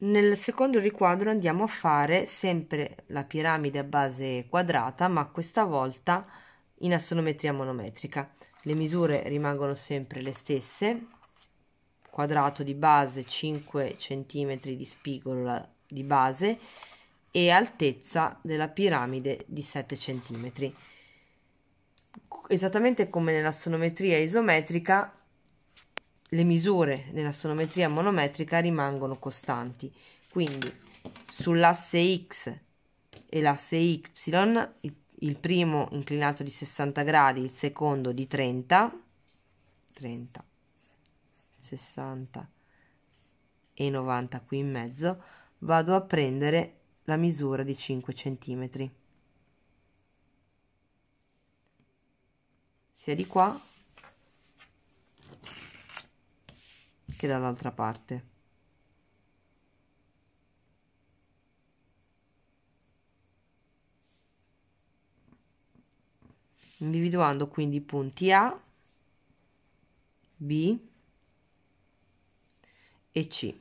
Nel secondo riquadro andiamo a fare sempre la piramide a base quadrata, ma questa volta in assonometria monometrica. Le misure rimangono sempre le stesse, quadrato di base 5 cm di spigolo di base e altezza della piramide di 7 cm. Esattamente come nell'assonometria isometrica le misure nella sonometria monometrica rimangono costanti quindi sull'asse x e l'asse y il, il primo inclinato di 60 gradi il secondo di 30 30 60 e 90 qui in mezzo vado a prendere la misura di 5 centimetri sia di qua che dall'altra parte individuando quindi i punti A, B e C.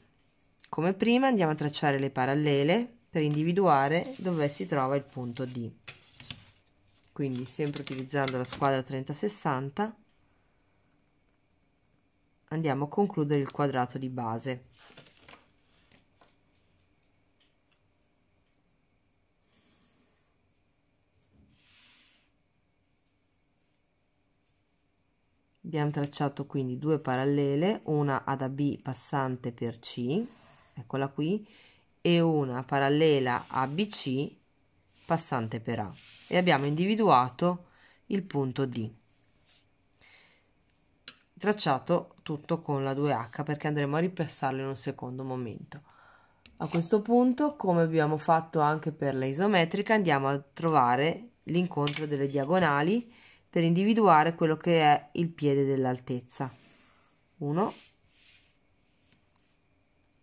Come prima andiamo a tracciare le parallele per individuare dove si trova il punto D. Quindi sempre utilizzando la squadra 3060 andiamo a concludere il quadrato di base abbiamo tracciato quindi due parallele una ad AB passante per C eccola qui e una parallela ABC passante per A e abbiamo individuato il punto D tracciato tutto con la 2H perché andremo a ripassarlo in un secondo momento. A questo punto, come abbiamo fatto anche per la isometrica, andiamo a trovare l'incontro delle diagonali per individuare quello che è il piede dell'altezza. 1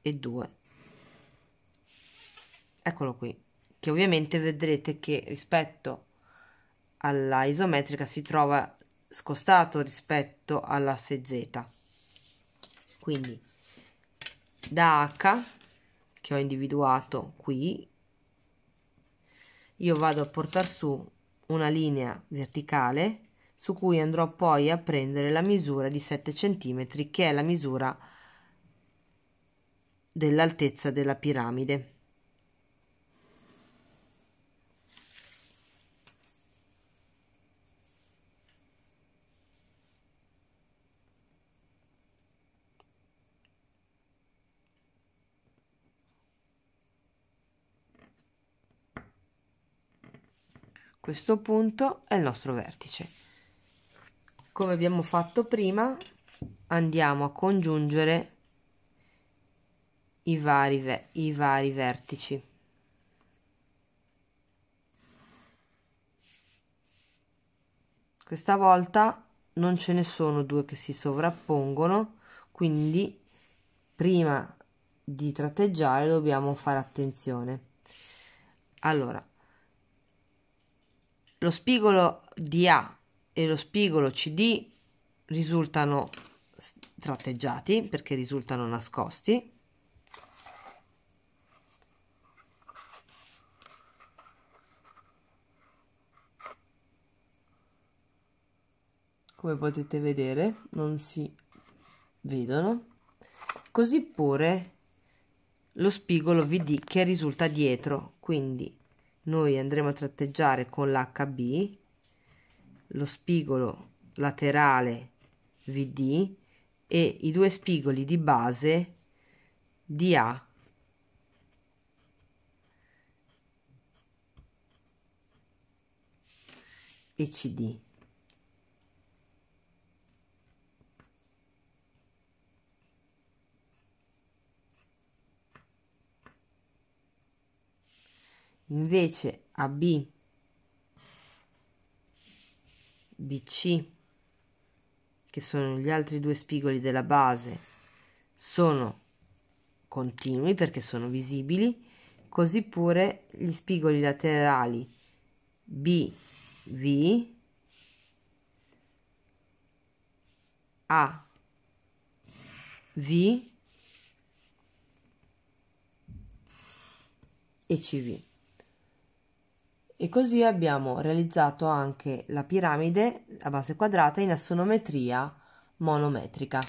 e 2. Eccolo qui, che ovviamente vedrete che rispetto alla isometrica si trova scostato rispetto all'asse z quindi da h che ho individuato qui io vado a portare su una linea verticale su cui andrò poi a prendere la misura di 7 cm che è la misura dell'altezza della piramide questo punto è il nostro vertice come abbiamo fatto prima andiamo a congiungere i vari, i vari vertici questa volta non ce ne sono due che si sovrappongono quindi prima di tratteggiare dobbiamo fare attenzione allora lo spigolo DA e lo spigolo CD risultano tratteggiati perché risultano nascosti. Come potete vedere non si vedono. Così pure lo spigolo VD che risulta dietro, quindi noi andremo a tratteggiare con l'HB lo spigolo laterale VD e i due spigoli di base DA e CD. invece AB BC, che sono gli altri due spigoli della base, sono continui perché sono visibili, così pure gli spigoli laterali BV, A, V e CV. E così abbiamo realizzato anche la piramide a base quadrata in assonometria monometrica.